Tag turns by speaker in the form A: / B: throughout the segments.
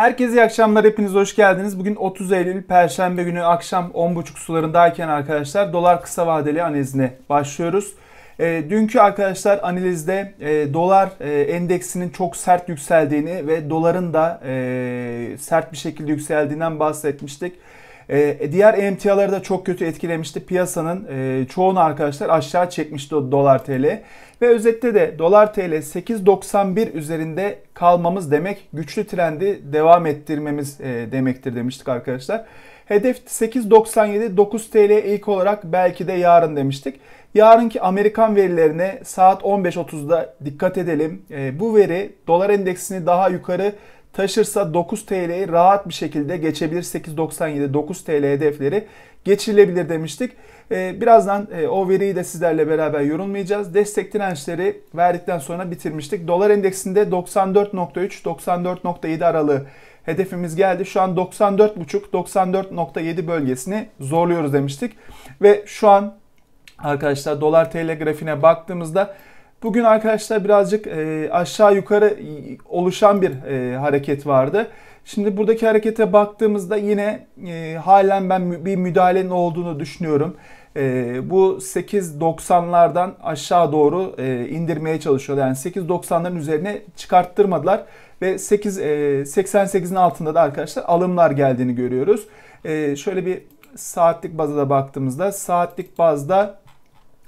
A: Herkese iyi akşamlar. Hepiniz hoş geldiniz. Bugün 30 Eylül Perşembe günü akşam 10.30 sularındayken arkadaşlar dolar kısa vadeli analizine başlıyoruz. E, dünkü arkadaşlar analizde e, dolar e, endeksinin çok sert yükseldiğini ve doların da e, sert bir şekilde yükseldiğinden bahsetmiştik. Ee, e, diğer emtiaları da çok kötü etkilemişti. Piyasanın e, çoğunu arkadaşlar aşağı çekmişti o dolar TL. Ve özette de dolar TL 8.91 üzerinde kalmamız demek güçlü trendi devam ettirmemiz e, demektir demiştik arkadaşlar. Hedef 8.97 9 TL ilk olarak belki de yarın demiştik. Yarınki Amerikan verilerine saat 15.30'da dikkat edelim. bu veri dolar endeksini daha yukarı taşırsa 9 TL'yi rahat bir şekilde geçebilir. 8.97 9 TL hedefleri geçirilebilir demiştik. Ee, birazdan e, o veriyi de sizlerle beraber yorumlayacağız. Destek dirençleri verdikten sonra bitirmiştik. Dolar endeksinde 94.3 94.7 aralığı hedefimiz geldi. Şu an 94.5 94.7 bölgesini zorluyoruz demiştik. Ve şu an arkadaşlar dolar TL grafiğine baktığımızda Bugün arkadaşlar birazcık e, aşağı yukarı oluşan bir e, hareket vardı. Şimdi buradaki harekete baktığımızda yine e, halen ben bir müdahalenin olduğunu düşünüyorum. E, bu 8.90'lardan aşağı doğru e, indirmeye çalışıyorlar. Yani 8.90'ların üzerine çıkarttırmadılar ve 8 e, 88'in altında da arkadaşlar alımlar geldiğini görüyoruz. E, şöyle bir saatlik bazda baktığımızda saatlik bazda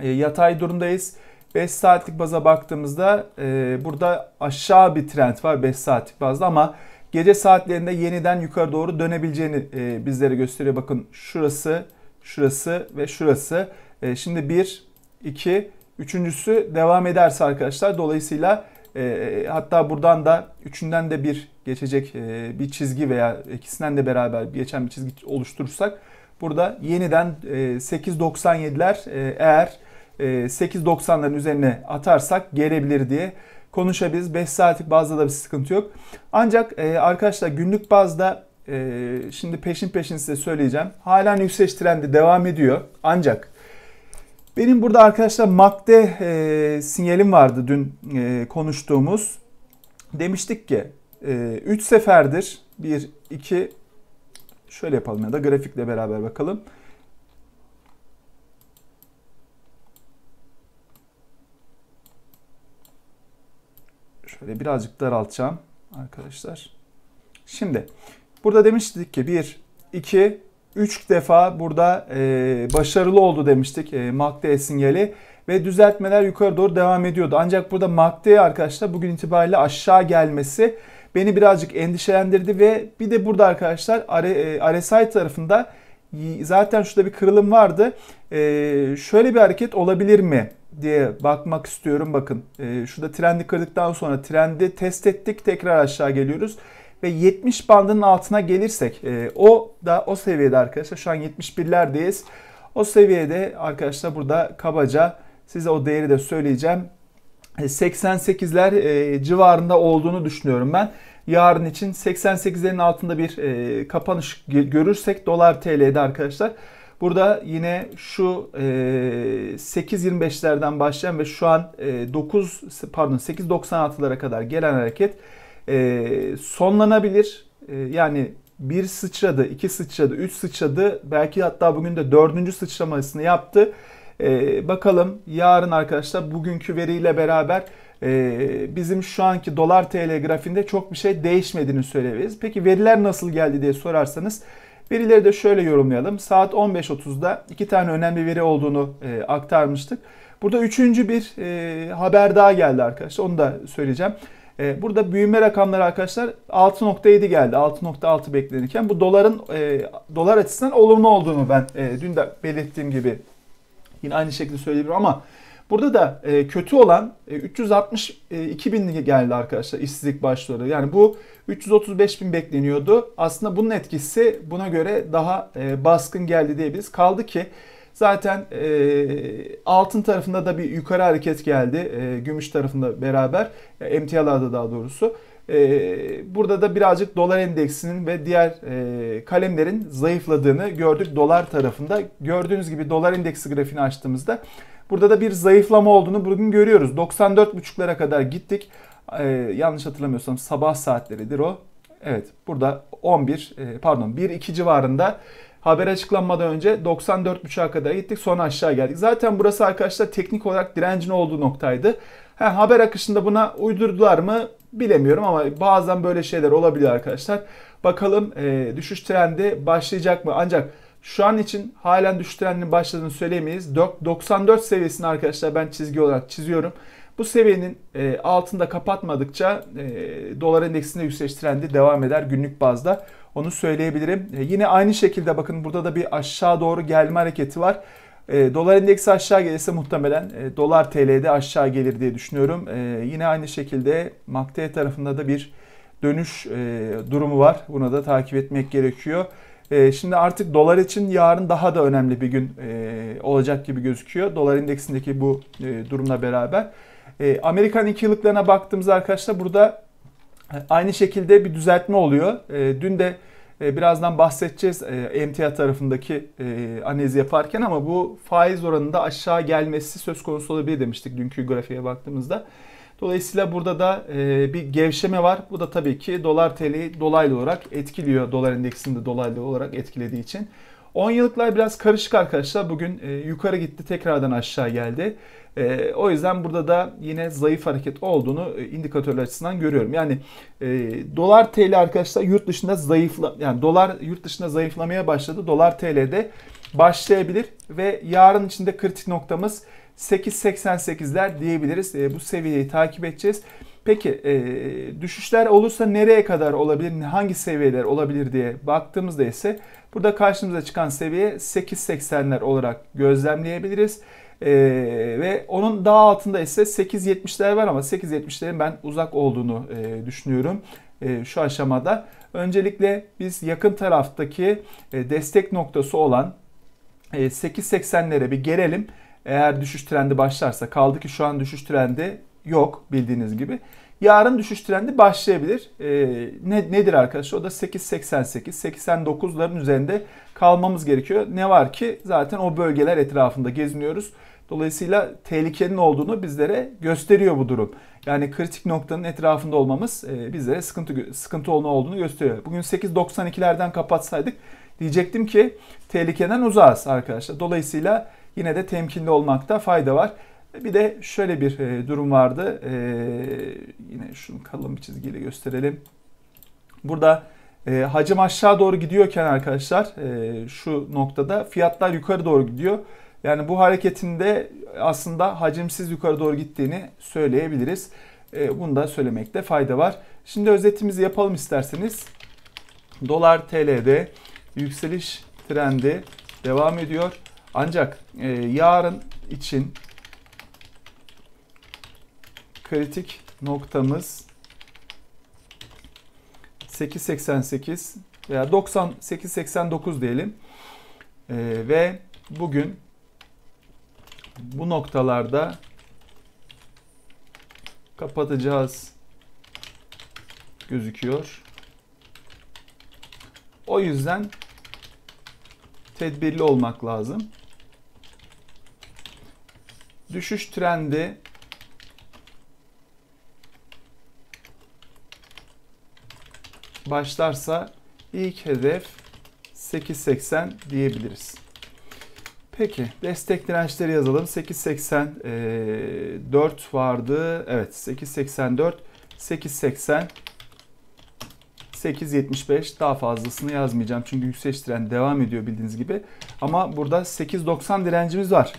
A: e, yatay durumdayız. 5 saatlik baza baktığımızda e, burada aşağı bir trend var 5 saatlik bazda ama gece saatlerinde yeniden yukarı doğru dönebileceğini e, bizlere gösteriyor. Bakın şurası, şurası ve şurası. E, şimdi 1, 2, üçüncüsü devam ederse arkadaşlar dolayısıyla e, hatta buradan da üçünden de bir geçecek e, bir çizgi veya ikisinden de beraber geçen bir çizgi oluşturursak burada yeniden e, 8.97'ler e, eğer 8.90'ların e, üzerine atarsak gelebilir diye konuşabiliriz. 5 saatlik bazda da bir sıkıntı yok. Ancak e, arkadaşlar günlük bazda e, şimdi peşin peşin size söyleyeceğim. Halen yükseliş trendi devam ediyor. Ancak benim burada arkadaşlar MACD sinyalim vardı dün konuştuğumuz. Demiştik ki 3 seferdir 1, 2 şöyle yapalım ya da grafikle beraber bakalım. Şöyle ee, birazcık daraltacağım arkadaşlar. Şimdi burada demiştik ki 1, 2, 3 defa burada e, başarılı oldu demiştik e, MACD sinyali ve düzeltmeler yukarı doğru devam ediyordu. Ancak burada MACD arkadaşlar bugün itibariyle aşağı gelmesi beni birazcık endişelendirdi ve bir de burada arkadaşlar RSI e, tarafında zaten şurada bir kırılım vardı. E, şöyle bir hareket olabilir mi? diye bakmak istiyorum. Bakın e, şurada trendi kırdıktan sonra trendi test ettik tekrar aşağı geliyoruz. Ve 70 bandının altına gelirsek e, o da o seviyede arkadaşlar şu an 71'lerdeyiz. O seviyede arkadaşlar burada kabaca size o değeri de söyleyeceğim. 88'ler e, e, civarında olduğunu düşünüyorum ben. Yarın için 88'lerin altında bir e, kapanış görürsek dolar TL'de arkadaşlar Burada yine şu e, 8.25'lerden başlayan ve şu an 9 e, pardon 8.96'lara kadar gelen hareket e, sonlanabilir. E, yani bir sıçradı, iki sıçradı, üç sıçradı. Belki hatta bugün de dördüncü sıçramasını yaptı. bakalım yarın arkadaşlar bugünkü veriyle beraber bizim şu anki dolar TL grafiğinde çok bir şey değişmediğini söyleyebiliriz. Peki veriler nasıl geldi diye sorarsanız Verileri de şöyle yorumlayalım. Saat 15.30'da iki tane önemli veri olduğunu e, aktarmıştık. Burada üçüncü bir e, haber daha geldi arkadaşlar. Onu da söyleyeceğim. E, burada büyüme rakamları arkadaşlar 6.7 geldi. 6.6 beklenirken bu doların e, dolar açısından olumlu olduğunu ben e, dün de belirttiğim gibi yine aynı şekilde söyleyebilirim ama Burada da e, kötü olan e, 362 e, bin geldi arkadaşlar işsizlik başvuruları. Yani bu 335 bin bekleniyordu. Aslında bunun etkisi buna göre daha e, baskın geldi diyebiliriz. Kaldı ki zaten e, altın tarafında da bir yukarı hareket geldi. E, gümüş tarafında beraber e, emtialarda daha doğrusu. E, burada da birazcık dolar endeksinin ve diğer e, kalemlerin zayıfladığını gördük dolar tarafında. Gördüğünüz gibi dolar endeksi grafiğini açtığımızda Burada da bir zayıflama olduğunu bugün görüyoruz. 94.5'lara kadar gittik. Ee, yanlış hatırlamıyorsam sabah saatleridir o. Evet burada 11 e, pardon 1-2 civarında haber açıklanmadan önce 94.5'a kadar gittik sonra aşağı geldik. Zaten burası arkadaşlar teknik olarak direncin olduğu noktaydı. Ha, haber akışında buna uydurdular mı bilemiyorum ama bazen böyle şeyler olabilir arkadaşlar. Bakalım e, düşüş trendi başlayacak mı? Ancak şu an için halen düşüş trendinin başladığını söyleyemeyiz. 94 seviyesini arkadaşlar ben çizgi olarak çiziyorum. Bu seviyenin e, altında kapatmadıkça e, dolar endeksinde yükseliş trendi devam eder günlük bazda. Onu söyleyebilirim. E, yine aynı şekilde bakın burada da bir aşağı doğru gelme hareketi var. E, dolar endeksi aşağı gelirse muhtemelen e, dolar TL'de aşağı gelir diye düşünüyorum. E, yine aynı şekilde MACD tarafında da bir dönüş e, durumu var. Buna da takip etmek gerekiyor. Ee, şimdi artık dolar için yarın daha da önemli bir gün e, olacak gibi gözüküyor. Dolar indeksindeki bu e, durumla beraber. E, Amerikan iki yıllıklarına baktığımızda arkadaşlar burada aynı şekilde bir düzeltme oluyor. dün de birazdan bahsedeceğiz emtia tarafındaki analiz yaparken ama bu faiz oranında aşağı gelmesi söz konusu olabilir demiştik dünkü grafiğe baktığımızda. Dolayısıyla burada da e, bir gevşeme var. Bu da tabii ki dolar TL'yi dolaylı olarak etkiliyor. Dolar endeksini dolaylı olarak etkilediği için. 10 yıllıklar biraz karışık arkadaşlar. Bugün e, yukarı gitti tekrardan aşağı geldi. E, o yüzden burada da yine zayıf hareket olduğunu e, indikatörler açısından görüyorum. Yani e, dolar TL arkadaşlar yurt dışında zayıfla yani dolar yurt dışında zayıflamaya başladı. Dolar TL'de başlayabilir ve yarın içinde kritik noktamız 8.88'ler diyebiliriz. E, bu seviyeyi takip edeceğiz. Peki e, düşüşler olursa nereye kadar olabilir, hangi seviyeler olabilir diye baktığımızda ise burada karşımıza çıkan seviye 8.80'ler olarak gözlemleyebiliriz. E, ve onun daha altında ise 8.70'ler var ama 8.70'lerin ben uzak olduğunu e, düşünüyorum e, şu aşamada. Öncelikle biz yakın taraftaki e, destek noktası olan e, 8.80'lere bir gelelim. Eğer düşüş trendi başlarsa kaldı ki şu an düşüş trendi yok bildiğiniz gibi. Yarın düşüş trendi başlayabilir. E, ne, nedir arkadaşlar? O da 8.88, 89'ların üzerinde kalmamız gerekiyor. Ne var ki zaten o bölgeler etrafında geziniyoruz. Dolayısıyla tehlikenin olduğunu bizlere gösteriyor bu durum. Yani kritik noktanın etrafında olmamız e, bizlere sıkıntı sıkıntı olma olduğunu gösteriyor. Bugün 8.92'lerden kapatsaydık diyecektim ki tehlikeden uzağız arkadaşlar. Dolayısıyla yine de temkinli olmakta fayda var. Bir de şöyle bir e, durum vardı. E, yine şunu kalın bir çizgiyle gösterelim. Burada e, hacim aşağı doğru gidiyorken arkadaşlar şu noktada fiyatlar yukarı doğru gidiyor. Yani bu hareketinde aslında hacimsiz yukarı doğru gittiğini söyleyebiliriz. bunu da söylemekte fayda var. Şimdi özetimizi yapalım isterseniz. Dolar TL'de yükseliş trendi devam ediyor. Ancak e, yarın için kritik noktamız 8.88 veya 98.89 diyelim. E, ve bugün bu noktalarda kapatacağız gözüküyor. O yüzden tedbirli olmak lazım düşüş trendi başlarsa ilk hedef 8.80 diyebiliriz. Peki destek dirençleri yazalım. 8.84 e, vardı. Evet 8.84 8.80 8.75 daha fazlasını yazmayacağım. Çünkü yükseliş trend devam ediyor bildiğiniz gibi. Ama burada 8.90 direncimiz var.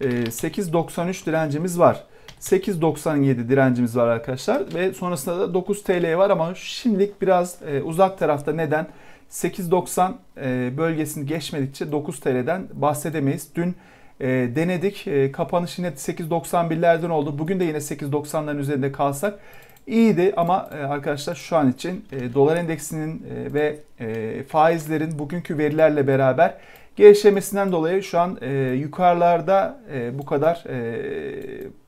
A: 8.93 ee, direncimiz var. 8.97 direncimiz var arkadaşlar ve sonrasında da 9 TL var ama şimdilik biraz e, uzak tarafta neden 8.90 e, bölgesini geçmedikçe 9 TL'den bahsedemeyiz. Dün e, denedik. Kapanış yine 8.91'lerden oldu. Bugün de yine 8.90'ların üzerinde kalsak iyiydi ama arkadaşlar şu an için dolar endeksinin ve faizlerin bugünkü verilerle beraber Gevşemesinden dolayı şu an e, yukarılarda e, bu kadar e,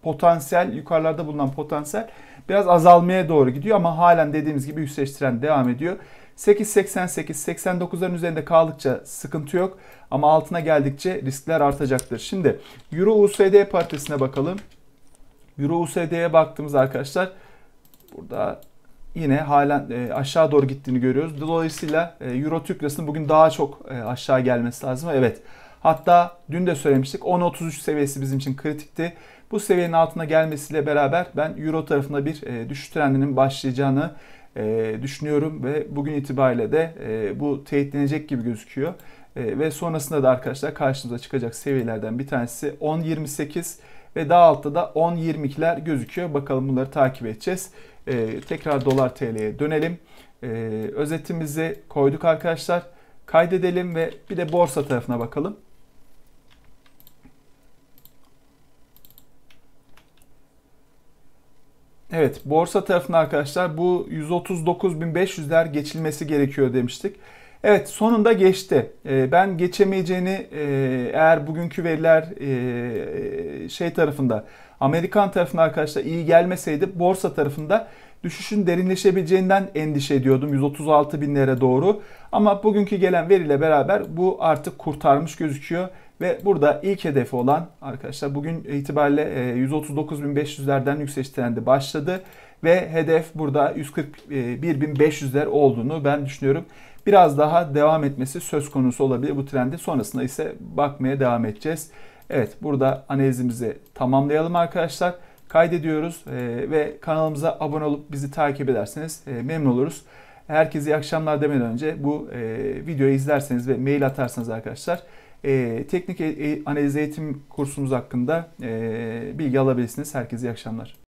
A: potansiyel, yukarılarda bulunan potansiyel biraz azalmaya doğru gidiyor ama halen dediğimiz gibi yükseliş trend devam ediyor. 8.88-89'ların üzerinde kaldıkça sıkıntı yok ama altına geldikçe riskler artacaktır. Şimdi Euro USD paritesine bakalım. Euro USD'ye baktığımız arkadaşlar burada yine halen e, aşağı doğru gittiğini görüyoruz. Dolayısıyla e, Euro Türk Lirası'nın bugün daha çok e, aşağı gelmesi lazım. Evet. Hatta dün de söylemiştik 10.33 seviyesi bizim için kritikti. Bu seviyenin altına gelmesiyle beraber ben Euro tarafında bir düşüş trendinin başlayacağını düşünüyorum ve bugün itibariyle de bu teyitlenecek gibi gözüküyor. ve sonrasında da arkadaşlar karşımıza çıkacak seviyelerden bir tanesi 10.28 ve daha altta da 10.22'ler gözüküyor. Bakalım bunları takip edeceğiz. E, tekrar dolar TL'ye dönelim. E, özetimizi koyduk arkadaşlar. Kaydedelim ve bir de borsa tarafına bakalım. Evet borsa tarafına arkadaşlar bu 139.500'ler geçilmesi gerekiyor demiştik. Evet sonunda geçti. Ee, ben geçemeyeceğini e, eğer bugünkü veriler e, şey tarafında Amerikan tarafında arkadaşlar iyi gelmeseydi borsa tarafında düşüşün derinleşebileceğinden endişe ediyordum 136 binlere doğru. Ama bugünkü gelen veriyle beraber bu artık kurtarmış gözüküyor. Ve burada ilk hedefi olan arkadaşlar bugün itibariyle 139.500'lerden e, yükseliş trendi başladı. Ve hedef burada 141.500'ler olduğunu ben düşünüyorum biraz daha devam etmesi söz konusu olabilir bu trendi. Sonrasında ise bakmaya devam edeceğiz. Evet burada analizimizi tamamlayalım arkadaşlar. Kaydediyoruz e, ve kanalımıza abone olup bizi takip ederseniz e, memnun oluruz. Herkese iyi akşamlar demeden önce bu e, videoyu izlerseniz ve mail atarsanız arkadaşlar teknik analiz eğitim kursumuz hakkında bilgi alabilirsiniz. Herkese iyi akşamlar.